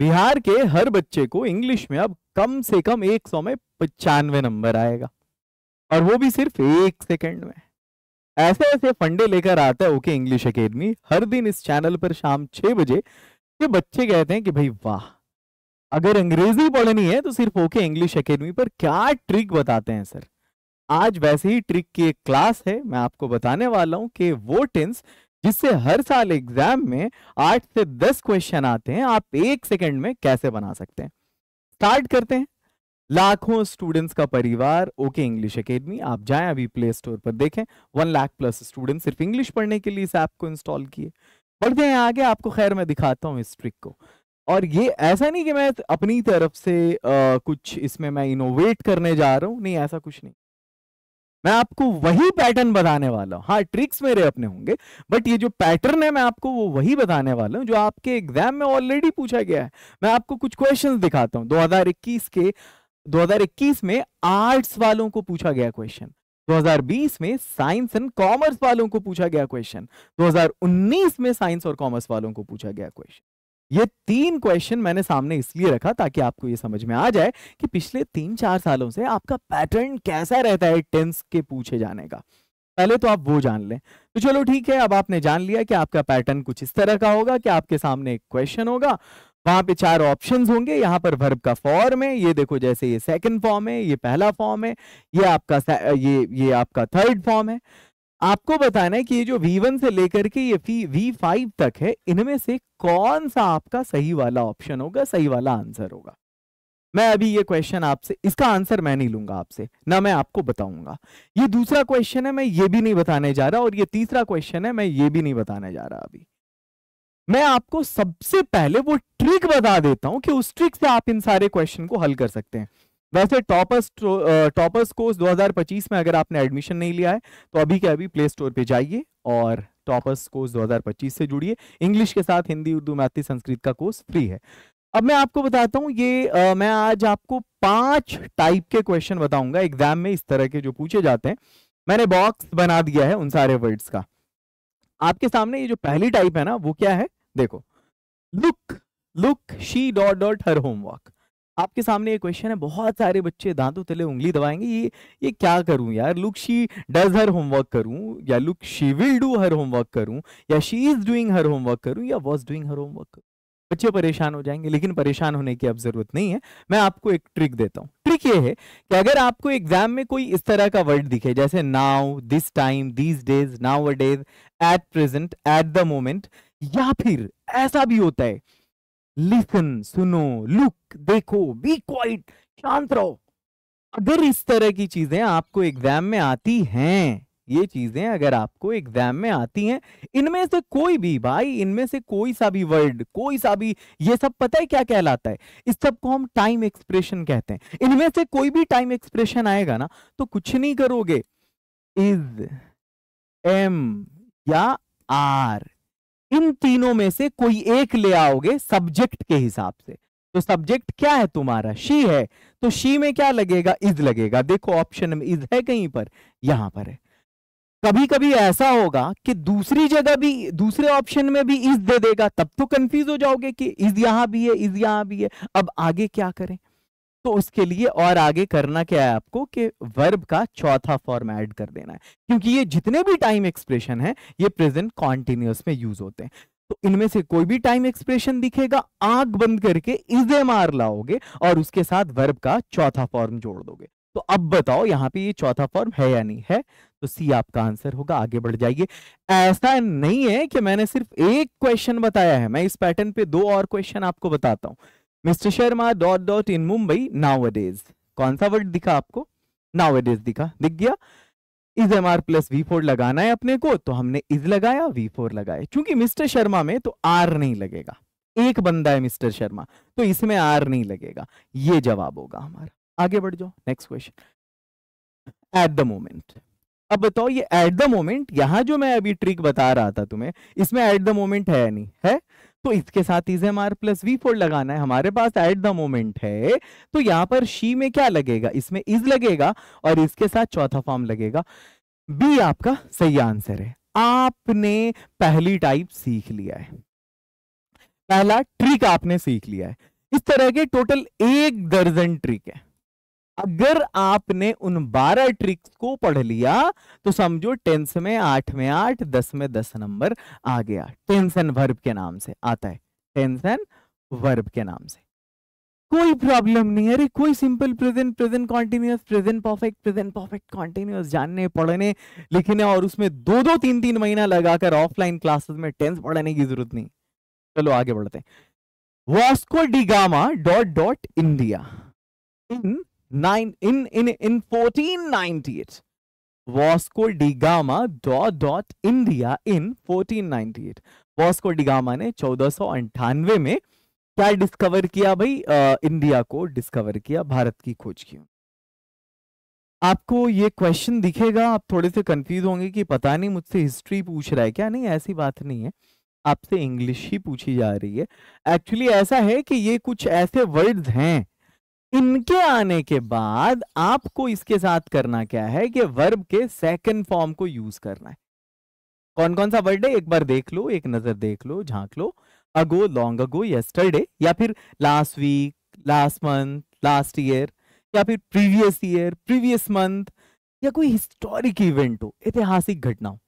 बिहार के हर बच्चे को इंग्लिश में अब कम से कम एक सौ में पचानवे नंबर आएगा और वो भी सिर्फ एक सेकंड में ऐसे ऐसे फंडे लेकर आता है ओके इंग्लिश अकेडमी हर दिन इस चैनल पर शाम छह बजे ये बच्चे कहते हैं कि भाई वाह अगर अंग्रेजी पढ़नी है तो सिर्फ ओके इंग्लिश अकेडमी पर क्या ट्रिक बताते हैं सर आज वैसे ही ट्रिक की एक क्लास है मैं आपको बताने वाला हूं कि वो टेंस जिससे हर साल एग्जाम में आठ से दस क्वेश्चन आते हैं आप एक सेकंड में कैसे बना सकते हैं स्टार्ट करते हैं लाखों स्टूडेंट्स का परिवार ओके इंग्लिश अकेडमी आप जाएं अभी प्ले स्टोर पर देखें वन लाख प्लस स्टूडेंट सिर्फ इंग्लिश पढ़ने के लिए इस ऐप को इंस्टॉल किए बढ़ते हैं आगे आपको खैर मैं दिखाता हूँ इस ट्रिक को और ये ऐसा नहीं कि मैं अपनी तरफ से आ, कुछ इसमें मैं इनोवेट करने जा रहा हूँ नहीं ऐसा कुछ नहीं मैं आपको वही पैटर्न बताने वाला हूँ हाँ ट्रिक्स मेरे अपने होंगे बट ये जो पैटर्न है मैं आपको वो वही बताने वाला हूँ जो आपके एग्जाम में ऑलरेडी पूछा गया है मैं आपको कुछ क्वेश्चन दिखाता हूँ दो के 2021 में आर्ट्स वालों को पूछा गया क्वेश्चन 2020 में साइंस एंड कॉमर्स वालों को पूछा गया क्वेश्चन 2019 में साइंस और कॉमर्स वालों को पूछा गया क्वेश्चन ये तीन क्वेश्चन मैंने सामने इसलिए रखा ताकि आपको ये समझ में आ जाए कि पिछले तीन चार सालों से आपका पैटर्न कैसा रहता है टेंस के पूछे जाने का पहले तो आप वो जान लें तो चलो ठीक है अब आपने जान लिया कि आपका पैटर्न कुछ इस तरह का होगा कि आपके सामने एक क्वेश्चन होगा वहां पे चार ऑप्शंस होंगे यहाँ पर वर्ब का फॉर्म है ये देखो जैसे ये सेकंड फॉर्म है ये पहला फॉर्म है ये आपका ये ये आपका थर्ड फॉर्म है आपको बताना है कि ये जो V1 से लेकर के ये V5 तक है इनमें से कौन सा आपका सही वाला ऑप्शन होगा सही वाला आंसर होगा मैं अभी ये क्वेश्चन आपसे इसका आंसर मैं नहीं लूंगा आपसे ना मैं आपको बताऊंगा ये दूसरा क्वेश्चन है मैं ये भी नहीं बताने जा रहा और ये तीसरा क्वेश्चन है मैं ये भी नहीं बताने जा रहा अभी मैं आपको सबसे पहले वो ट्रिक बता देता हूं कि उस ट्रिक से आप इन सारे क्वेश्चन को हल कर सकते हैं वैसे टॉपर्स टॉपर्स कोर्स 2025 में अगर आपने एडमिशन नहीं लिया है तो अभी के अभी प्ले स्टोर पे जाइए और टॉपर्स कोर्स 2025 से जुड़िए इंग्लिश के साथ हिंदी उर्दू मैथी संस्कृत का कोर्स फ्री है अब मैं आपको बताता हूँ ये आ, मैं आज आपको पांच टाइप के क्वेश्चन बताऊंगा एग्जाम में इस तरह के जो पूछे जाते हैं मैंने बॉक्स बना दिया है उन सारे वर्ड्स का आपके सामने ये जो पहली टाइप है ना वो क्या है देखो look look she dot dot her homework आपके सामने ये क्वेश्चन है बहुत सारे बच्चे दांतों तले उंगली दबाएंगे ये ये क्या करूं यार look she does her homework करूं या look she will do her homework करूं या she is doing her homework करूं या वॉज डूइंग हर होमवर्क करूं बच्चे परेशान हो जाएंगे लेकिन परेशान होने की अब जरूरत नहीं है मैं आपको एक ट्रिक देता हूँ ट्रिक ये है कि अगर आपको एग्जाम में कोई इस तरह का वर्ड दिखे जैसे now this time these days nowadays at present at the moment या फिर ऐसा भी होता है लिसन सुनो लुक देखो बी क्वाइट शांत रहो अगर इस तरह की चीजें आपको एग्जाम में आती हैं ये चीजें अगर आपको एग्जाम में आती हैं इनमें से कोई भी भाई इनमें से कोई सा भी वर्ड कोई सा भी ये सब पता है क्या कहलाता है इस सब को हम टाइम एक्सप्रेशन कहते हैं इनमें से कोई भी टाइम एक्सप्रेशन आएगा ना तो कुछ नहीं करोगे इज एम या आर इन तीनों में से कोई एक ले आओगे सब्जेक्ट के हिसाब से तो सब्जेक्ट क्या है तुम्हारा शी है तो शी में क्या लगेगा इज लगेगा देखो ऑप्शन में इज है कहीं पर यहां पर है कभी कभी ऐसा होगा कि दूसरी जगह भी दूसरे ऑप्शन में भी इज दे देगा तब तो कंफ्यूज हो जाओगे कि इज यहां भी है इज यहां भी है अब आगे क्या करें तो उसके लिए और आगे करना क्या है आपको कि वर्ब का चौथा फॉर्म ऐड कर देना है क्योंकि ये जितने भी टाइम एक्सप्रेशन है ये प्रेजेंट कॉन्टिन्यूस में यूज होते हैं तो इनमें से कोई भी टाइम एक्सप्रेशन दिखेगा आंख बंद करके इजे मार लाओगे और उसके साथ वर्ब का चौथा फॉर्म जोड़ दोगे तो अब बताओ यहां पे ये चौथा फॉर्म है या नहीं है तो सी आपका आंसर होगा आगे बढ़ जाइए ऐसा नहीं है कि मैंने सिर्फ एक क्वेश्चन बताया है मैं इस पैटर्न पे दो और क्वेश्चन आपको बताता हूं Mister Sharma dot dot in Mumbai nowadays कौन सा वर्ड दिखा आपको अडेज दिखा दिख गया is am are plus V four लगाना है अपने को तो हमने इज लगाया वी फोर लगाए क्योंकि मिस्टर शर्मा में तो आर नहीं लगेगा एक बंदा है मिस्टर शर्मा तो इसमें आर नहीं लगेगा ये जवाब होगा हमारा आगे बढ़ जाओ next question at the moment अब बताओ ये एट द मोमेंट यहां जो मैं अभी ट्रिक बता रहा था तुम्हें इसमें एट द मोमेंट है नहीं है तो इसके साथ is am are plus V four लगाना है हमारे पास एट द मोमेंट है तो यहां पर शी में क्या लगेगा इसमें इज लगेगा और इसके साथ चौथा फॉर्म लगेगा बी आपका सही आंसर है आपने पहली टाइप सीख लिया है पहला ट्रिक आपने सीख लिया है इस तरह के टोटल एक दर्जन ट्रिक है अगर आपने उन बारह ट्रिक्स को पढ़ लिया तो समझो टेंस में आठ में आठ दस में दस नंबर आ गया टेंशन वर्ब के नाम से आता है टेंशन वर्ब के नाम से कोई प्रॉब्लम नहीं अरे कोई simple present present continuous present perfect present perfect continuous जानने पढ़ने लिखने और उसमें दो दो तीन तीन महीना लगाकर ऑफलाइन क्लासेस में टेंस पढ़ने की जरूरत नहीं चलो आगे बढ़ते हैं Vasco da Gama dot dot India in nine in in in 1498 Vasco da Gama dot dot India in 1498 Vasco da Gama ने चौदह में क्या डिस्कवर किया भाई आ, इंडिया को डिस्कवर किया भारत की खोज की आपको ये क्वेश्चन दिखेगा आप थोड़े से कंफ्यूज होंगे कि पता नहीं मुझसे हिस्ट्री पूछ रहा है क्या नहीं ऐसी बात नहीं है आपसे इंग्लिश ही पूछी जा रही है एक्चुअली ऐसा है कि ये कुछ ऐसे वर्ड्स हैं इनके आने के बाद आपको इसके साथ करना क्या है कि वर्ब के सेकंड फॉर्म को यूज करना है कौन कौन सा वर्ड है एक बार देख लो एक नजर देख लो झांक लो अगो लॉन्ग अगो यस्टरडे या फिर last week last month last year या फिर प्रीवियस ईयर प्रीवियस मंथ या कोई हिस्टोरिक इवेंट हो ऐतिहासिक घटना हो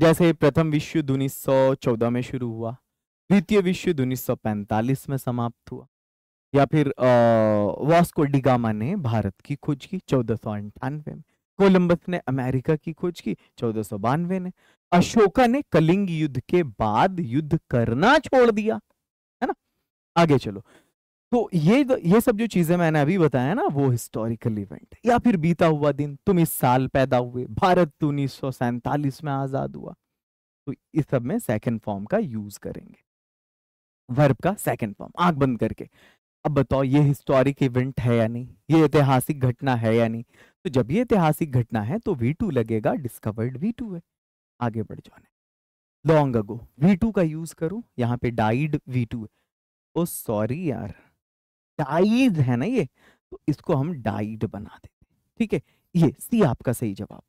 जैसे प्रथम विश्व युद्ध उन्नीस में शुरू हुआ द्वितीय विश्व युद्ध उन्नीस में समाप्त हुआ या फिर वास्को डिगामा ने भारत की खोज की चौदह सौ अंठानवे में कोलंबस ने अमेरिका की खोज की चौदह सौ बानवे में अशोका ने कलिंग युद्ध के बाद युद्ध करना छोड़ दिया है ना आगे चलो तो ये ये सब जो चीजें मैंने अभी बताया ना वो हिस्टोरिकल इवेंट या फिर बीता हुआ दिन तुम इस साल पैदा हुए भारत उन्नीस में आजाद हुआ तो इस सब में सेकेंड फॉर्म का यूज करेंगे वर्ब का सेकंड फॉर्म आंख बंद करके अब बताओ ये हिस्टोरिक इवेंट है या नहीं ये ऐतिहासिक घटना है या नहीं तो जब ये ऐतिहासिक घटना है तो वी टू लगेगा डिस्कवर्ड वी टू है आगे बढ़ जाने लॉन्ग अगो वी टू का यूज करो यहाँ पे died V two oh sorry यार डाइड है ना ये तो इसको हम डाइड बना देते ठीक है ये सी आपका सही जवाब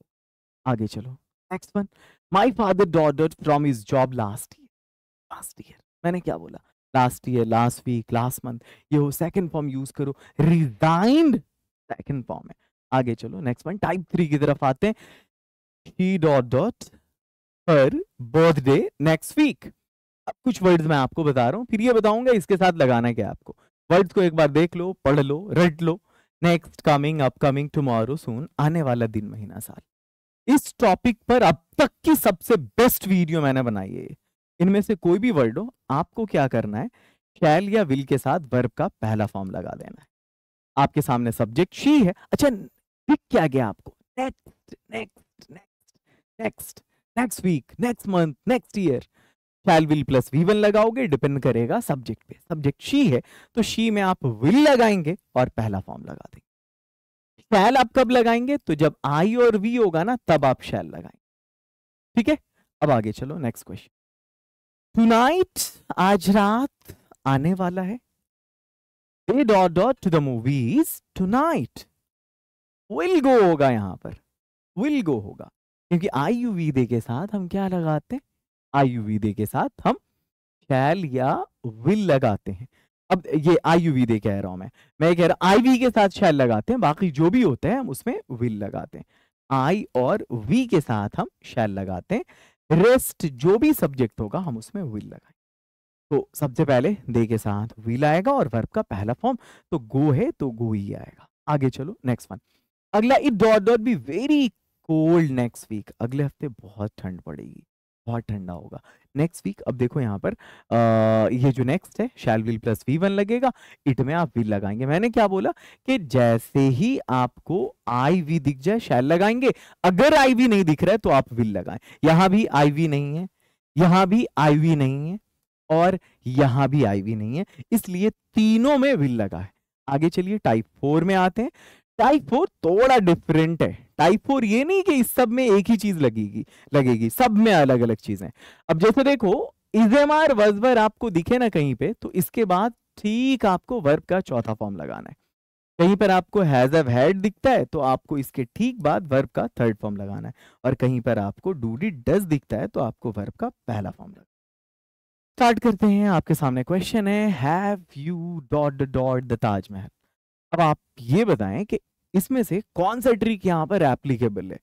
आगे चलो नेक्स्ट वन माई फादर डॉडर from his job last year last year मैंने क्या बोला last year last week last month ये हो सेकंड फॉर्म यूज करो रिजाइंड सेकंड फॉर्म है आगे चलो नेक्स्ट पॉइंट टाइप थ्री की तरफ आते हैं he dot dot her birthday next week अब कुछ वर्ड्स मैं आपको बता रहा हूँ फिर ये बताऊंगा इसके साथ लगाना क्या आपको वर्ड्स को एक बार देख लो पढ़ लो रट लो next coming upcoming tomorrow soon आने वाला दिन महीना साल इस टॉपिक पर अब तक की सबसे बेस्ट वीडियो मैंने बनाई है इनमें से कोई भी वर्ड हो आपको क्या करना है शैल या विल के साथ वर्ब का पहला फॉर्म लगा देना है आपके सामने सब्जेक्ट शी है अच्छा पिक क्या गया आपको next next next next next week next month next year shall will plus V one लगाओगे डिपेंड करेगा सब्जेक्ट पे सब्जेक्ट शी है तो शी में आप विल लगाएंगे और पहला फॉर्म लगा देंगे शैल आप कब लगाएंगे तो जब आई और वी होगा ना तब आप शैल लगाएंगे ठीक है अब आगे चलो नेक्स्ट क्वेश्चन टुनाइट आज रात आने वाला है they dot dot to the movies tonight will go होगा यहां पर विल गो होगा क्योंकि आई यू वी दे के साथ हम क्या लगाते हैं आई यू वी दे के साथ हम शैल या विल लगाते हैं अब ये आई यू वी दे कह रहा हूं मैं मैं कह रहा हूं आई वी के साथ शैल लगाते हैं बाकी जो भी होते हैं हम उसमें विल लगाते हैं आई और वी के साथ हम शैल लगाते हैं रेस्ट जो भी सब्जेक्ट होगा हम उसमें विल लगाएंगे तो सबसे पहले दे के साथ विल आएगा और वर्ब का पहला फॉर्म तो गो है तो गो ही आएगा आगे चलो नेक्स्ट वन अगला it dot dot be very cold next week अगले हफ्ते बहुत ठंड पड़ेगी बहुत ठंडा होगा नेक्स्ट वीक अब देखो यहाँ पर आ, ये जो नेक्स्ट है shall will plus V one लगेगा इट में आप विल लगाएंगे मैंने क्या बोला कि जैसे ही आपको आई वी दिख जाए शैल लगाएंगे अगर आई वी नहीं दिख रहा है तो आप विल लगाएं यहां भी आई वी नहीं है यहां भी आई वी नहीं है और यहां भी आई वी नहीं है इसलिए तीनों में विल लगा है आगे चलिए टाइप फोर में आते हैं टाइप फोर थोड़ा डिफरेंट है टाइप फोर ये नहीं कि इस सब में एक ही चीज लगेगी लगेगी सब में अलग अलग चीजें अब जैसे देखो इजेमार वजबर आपको दिखे ना कहीं पे तो इसके बाद ठीक आपको वर्ब का चौथा फॉर्म लगाना है कहीं पर आपको हैज एव हैड दिखता है तो आपको इसके ठीक बाद वर्ब का थर्ड फॉर्म लगाना है और कहीं पर आपको डूडी डज दिखता है तो आपको वर्ब का पहला फॉर्म लगाना स्टार्ट करते हैं आपके सामने क्वेश्चन है have you dot dot the Taj Mahal अब आप ये बताएं कि इसमें से कौन सा ट्रिक यहाँ पर एप्लीकेबल है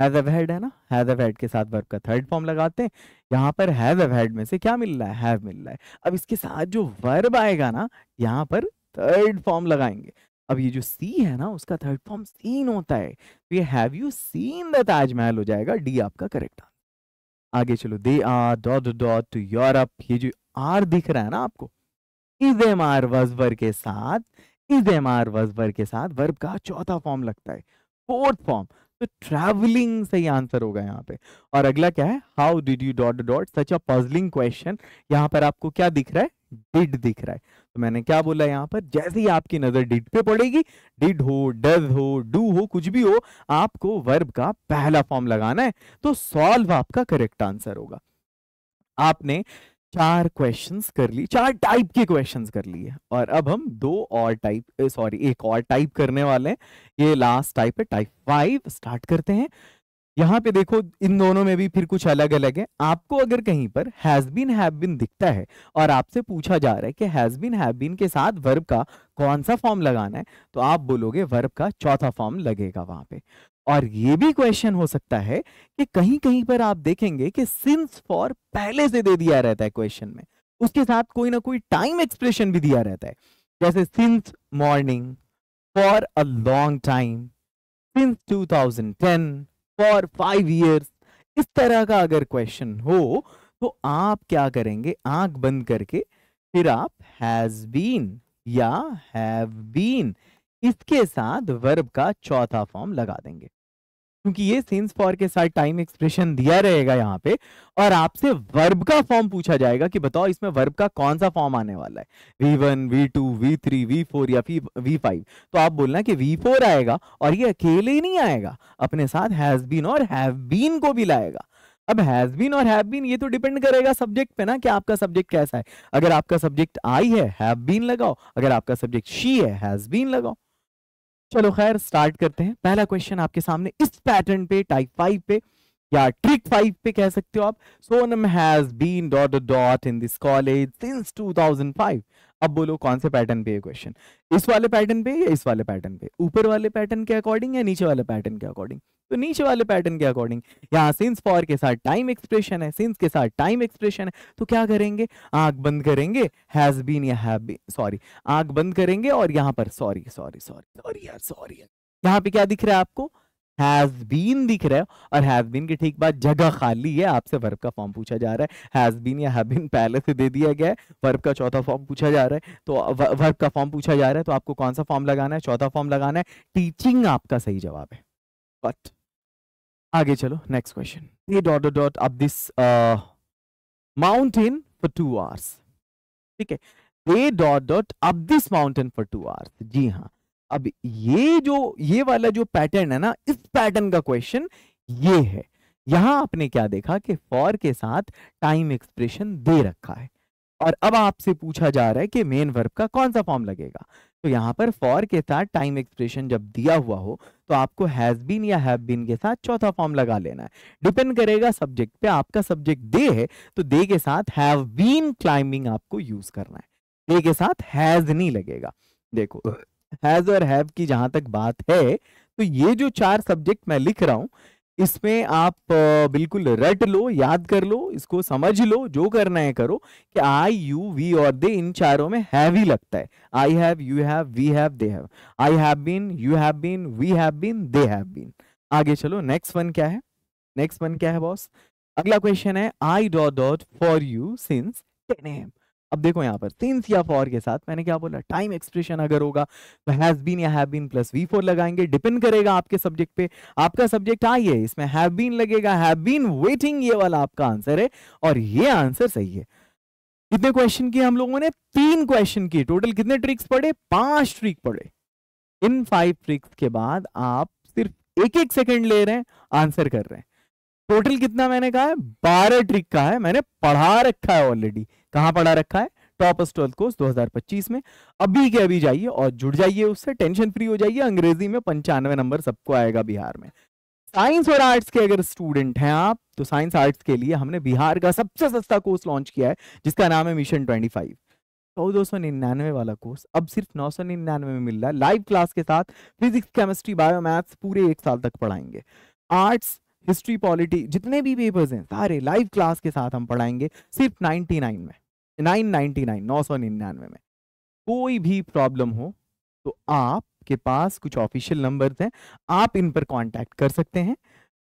हैज अ हेड है ना हैज अ हेड के साथ वर्ब का थर्ड फॉर्म लगाते हैं यहाँ पर हैव अ हेड में से क्या मिल रहा है हैव मिल रहा है अब इसके साथ जो वर्ब आएगा ना यहाँ पर थर्ड फॉर्म लगाएंगे अब ये जो सी है ना उसका थर्ड फॉर्म सीन होता है तो ये have you seen the Taj Mahal हो जाएगा डी आपका करेक्ट आंसर आगे चलो they are dot dot Europe ये जो आर दिख रहा है ना आपको इज एम आर वजबर के साथ इज एम आर वर्ज के साथ वर्ब का चौथा फॉर्म लगता है फोर्थ फॉर्म तो ट्रैवलिंग सही आंसर होगा यहाँ पे और अगला क्या है how did you dot dot such a puzzling question यहाँ पर आपको क्या दिख रहा है डिड दिख रहा है तो मैंने क्या बोला यहाँ पर जैसे ही आपकी नजर डिड पे पड़ेगी डिड हो डज हो डू हो कुछ भी हो आपको वर्ब का पहला फॉर्म लगाना है तो सॉल्व आपका करेक्ट आंसर होगा आपने चार क्वेश्चंस कर लिए चार टाइप के क्वेश्चंस कर लिए और अब हम दो और टाइप सॉरी एक और टाइप करने वाले हैं ये लास्ट टाइप है टाइप फाइव स्टार्ट करते हैं यहाँ पे देखो इन दोनों में भी फिर कुछ अलग अलग है आपको अगर कहीं पर हैज बीन हैव बीन दिखता है और आपसे पूछा जा रहा है कि हैज बीन हैव बीन के साथ वर्ब का कौन सा फॉर्म लगाना है तो आप बोलोगे वर्ब का चौथा फॉर्म लगेगा वहां पे और ये भी क्वेश्चन हो सकता है कि कहीं कहीं पर आप देखेंगे कि सिंस फॉर पहले से दे दिया रहता है क्वेश्चन में उसके साथ कोई ना कोई टाइम एक्सप्रेशन भी दिया रहता है जैसे since morning for a long time since 2010 for five years इस तरह का अगर क्वेश्चन हो तो आप क्या करेंगे आंख बंद करके फिर आप हैज बीन या हैव बीन इसके साथ वर्ब का चौथा फॉर्म लगा देंगे क्योंकि ये सेंस फॉर के साथ टाइम एक्सप्रेशन दिया रहेगा यहाँ पे और आपसे वर्ब का फॉर्म पूछा जाएगा कि बताओ इसमें वर्ब का कौन सा फॉर्म आने वाला है V one V two V three V four या फिर तो आप बोलना कि वी फोर आएगा और ये अकेले ही नहीं आएगा अपने साथ हैज बीन और हैव बीन को भी लाएगा अब हैज बीन और हैव बीन ये तो डिपेंड करेगा सब्जेक्ट पे ना कि आपका सब्जेक्ट कैसा है अगर आपका सब्जेक्ट आई है हैव बीन लगाओ अगर आपका सब्जेक्ट शी है हैज बीन लगाओ चलो खैर स्टार्ट करते हैं पहला क्वेश्चन आपके सामने इस पैटर्न पे टाइप फाइव पे या ट्रिक फाइव पे कह सकते हो आप Sonam has been dot dot in this college since 2005 अब बोलो कौन से पैटर्न पे ये क्वेश्चन इस वाले पैटर्न पे या इस वाले पैटर्न पे ऊपर वाले पैटर्न के अकॉर्डिंग या नीचे वाले पैटर्न के अकॉर्डिंग तो नीचे वाले पैटर्न के अकॉर्डिंग यहाँ सिंस फॉर के साथ टाइम एक्सप्रेशन है सिंस के साथ टाइम एक्सप्रेशन है तो क्या करेंगे आंख बंद करेंगे हैज बीन या हैव बीन सॉरी आंख बंद करेंगे और यहाँ पर सॉरी सॉरी सॉरी सॉरी यार सॉरी यहाँ पे क्या दिख रहा है आपको हैज बीन दिख रहे हो और हैज बीन के ठीक बाद जगह खाली है आपसे वर्ब का फॉर्म पूछा जा रहा है हैज बीन या हैव बीन पहले से दे दिया गया है वर्ब का चौथा फॉर्म पूछा जा रहा है तो वर्ब का फॉर्म पूछा जा रहा है तो आपको कौन सा फॉर्म लगाना है चौथा फॉर्म लगाना है टीचिंग आपका सही जवाब है बट आगे चलो नेक्स्ट क्वेश्चन ये dot dot up this mountain for two hours ठीक है a dot dot up this mountain for two hours जी हाँ अब ये जो ये वाला जो पैटर्न है ना इस पैटर्न का क्वेश्चन ये है यहां आपने क्या देखा कि फॉर के साथ टाइम एक्सप्रेशन दे रखा है और अब आपसे पूछा जा रहा है कि मेन वर्ब का कौन सा फॉर्म लगेगा तो यहाँ पर फॉर के साथ टाइम एक्सप्रेशन जब दिया हुआ हो तो आपको हैज बीन या हैव बीन के साथ चौथा फॉर्म लगा लेना है डिपेंड करेगा सब्जेक्ट पे आपका सब्जेक्ट दे है तो दे के साथ हैव बीन क्लाइंबिंग आपको यूज करना है दे के साथ हैज नहीं लगेगा देखो हैज और हैव की जहां तक बात है तो ये जो चार सब्जेक्ट मैं लिख रहा हूं इसमें आप बिल्कुल रट लो याद कर लो इसको समझ लो जो करना है करो कि आई यू वी और दे इन चारों में हैव ही लगता है I have you have we have they have I have been you have been we have been they have been आगे चलो नेक्स्ट वन क्या है नेक्स्ट वन क्या है बॉस अगला क्वेश्चन है I dot dot for you since ten AM अब देखो यहाँ पर सिंस या फॉर के साथ मैंने क्या बोला टाइम एक्सप्रेशन अगर होगा तो हैज बीन या have been plus V four लगाएंगे डिपेंड करेगा आपके सब्जेक्ट पे आपका सब्जेक्ट आई है इसमें हैव बीन लगेगा हैव बीन वेटिंग ये वाला आपका आंसर है और ये आंसर सही है कितने क्वेश्चन किए हम लोगों ने तीन क्वेश्चन किए टोटल कितने ट्रिक्स पढ़े पांच ट्रिक पढ़े इन फाइव ट्रिक्स के बाद आप सिर्फ एक एक सेकेंड ले रहे हैं आंसर कर रहे हैं टोटल कितना मैंने कहा है बारह ट्रिक का है मैंने पढ़ा रखा है ऑलरेडी कहां पढ़ा रखा है टॉप ट्वेल्थ कोर्स 2025 में अभी के अभी जाइए और जुड़ जाइए उससे टेंशन फ्री हो जाइए अंग्रेजी में पंचानवे नंबर सबको आएगा बिहार में साइंस और आर्ट्स के अगर स्टूडेंट हैं आप तो साइंस आर्ट्स के लिए हमने बिहार का सबसे सस्ता कोर्स लॉन्च किया है जिसका नाम है मिशन ट्वेंटी फाइव चौदह सौ निन्यानवे वाला कोर्स अब सिर्फ नौ सौ निन्यानवे में मिल रहा है लाइव क्लास के साथ फिजिक्स केमिस्ट्री बायो मैथ्स पूरे एक साल तक पढ़ाएंगे आर्ट्स हिस्ट्री पॉलिटी जितने भी पेपर्स हैं सारे लाइव क्लास के साथ हम पढ़ाएंगे सिर्फ नाइनटी नाइन में नाइन नाइनटी नाइन नौ सौ निन्यानवे में कोई भी प्रॉब्लम हो तो आपके पास कुछ ऑफिशियल नंबर हैं आप इन पर कांटेक्ट कर सकते हैं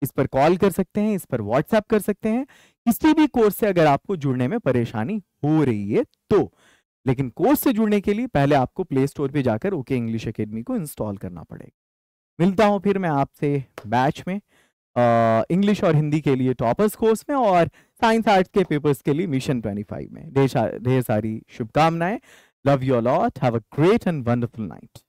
इस पर कॉल कर सकते हैं इस पर व्हाट्सएप कर सकते हैं किसी भी कोर्स से अगर आपको जुड़ने में परेशानी हो रही है तो लेकिन कोर्स से जुड़ने के लिए पहले आपको प्ले स्टोर पर जाकर ओके इंग्लिश अकेडमी को इंस्टॉल करना पड़ेगा मिलता हूं फिर मैं आपसे बैच में इंग्लिश और हिंदी के लिए टॉपर्स कोर्स में और साइंस आर्ट्स के पेपर्स के लिए मिशन 25 में ढेर सारी शुभकामनाएं love you lot have a great and wonderful night